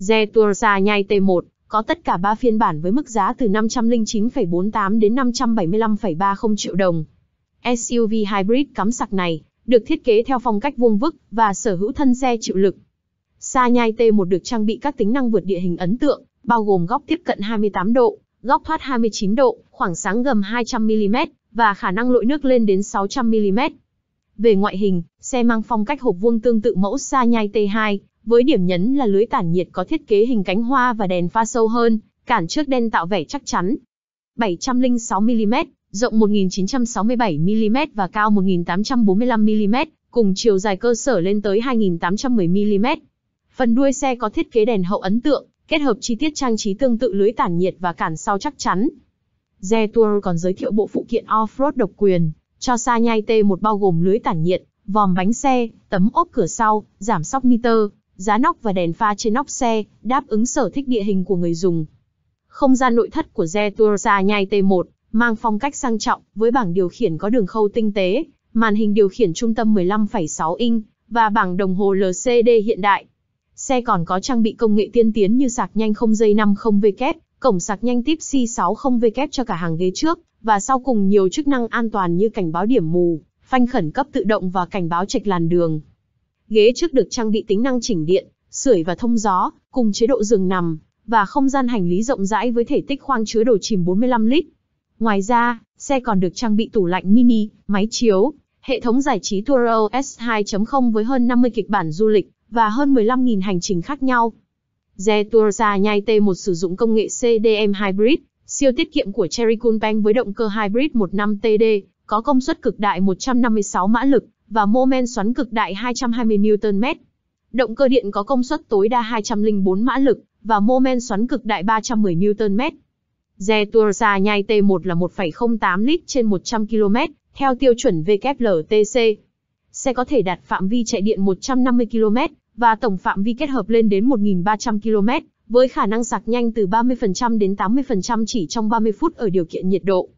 Zetursa nhai T1 có tất cả 3 phiên bản với mức giá từ 509,48 đến 575,30 triệu đồng. SUV hybrid cắm sạc này được thiết kế theo phong cách vuông vức và sở hữu thân xe chịu lực. Sa nhai T1 được trang bị các tính năng vượt địa hình ấn tượng, bao gồm góc tiếp cận 28 độ, góc thoát 29 độ, khoảng sáng gầm 200 mm, và khả năng lội nước lên đến 600mm. Về ngoại hình, xe mang phong cách hộp vuông tương tự mẫu Sa Nhai T2, với điểm nhấn là lưới tản nhiệt có thiết kế hình cánh hoa và đèn pha sâu hơn, cản trước đen tạo vẻ chắc chắn. 706mm, rộng 1967mm và cao 1845mm, cùng chiều dài cơ sở lên tới 2810mm. Phần đuôi xe có thiết kế đèn hậu ấn tượng, kết hợp chi tiết trang trí tương tự lưới tản nhiệt và cản sau chắc chắn, Ze Tour còn giới thiệu bộ phụ kiện off-road độc quyền cho xa nhai T1 bao gồm lưới tản nhiệt, vòm bánh xe, tấm ốp cửa sau, giảm sóc niter, giá nóc và đèn pha trên nóc xe, đáp ứng sở thích địa hình của người dùng. Không gian nội thất của Ze Tour xa nhai T1 mang phong cách sang trọng với bảng điều khiển có đường khâu tinh tế, màn hình điều khiển trung tâm 15,6 inch và bảng đồng hồ LCD hiện đại. Xe còn có trang bị công nghệ tiên tiến như sạc nhanh không dây 50W Cổng sạc nhanh Tip C60W cho cả hàng ghế trước và sau cùng nhiều chức năng an toàn như cảnh báo điểm mù, phanh khẩn cấp tự động và cảnh báo chệch làn đường. Ghế trước được trang bị tính năng chỉnh điện, sưởi và thông gió, cùng chế độ giường nằm và không gian hành lý rộng rãi với thể tích khoang chứa đồ chìm 45 lít. Ngoài ra, xe còn được trang bị tủ lạnh mini, máy chiếu, hệ thống giải trí Touro S2.0 với hơn 50 kịch bản du lịch và hơn 15.000 hành trình khác nhau. Zeturza nhai T1 sử dụng công nghệ CDM Hybrid, siêu tiết kiệm của Cherry Coolbank với động cơ Hybrid 15TD, có công suất cực đại 156 mã lực và mô men xoắn cực đại 220 Nm. Động cơ điện có công suất tối đa 204 mã lực và mô men xoắn cực đại 310 Nm. Zeturza nhai T1 là 1,08 lít trên 100 km, theo tiêu chuẩn WLTC. Xe có thể đạt phạm vi chạy điện 150 km và tổng phạm vi kết hợp lên đến 1.300 km, với khả năng sạc nhanh từ 30% đến 80% chỉ trong 30 phút ở điều kiện nhiệt độ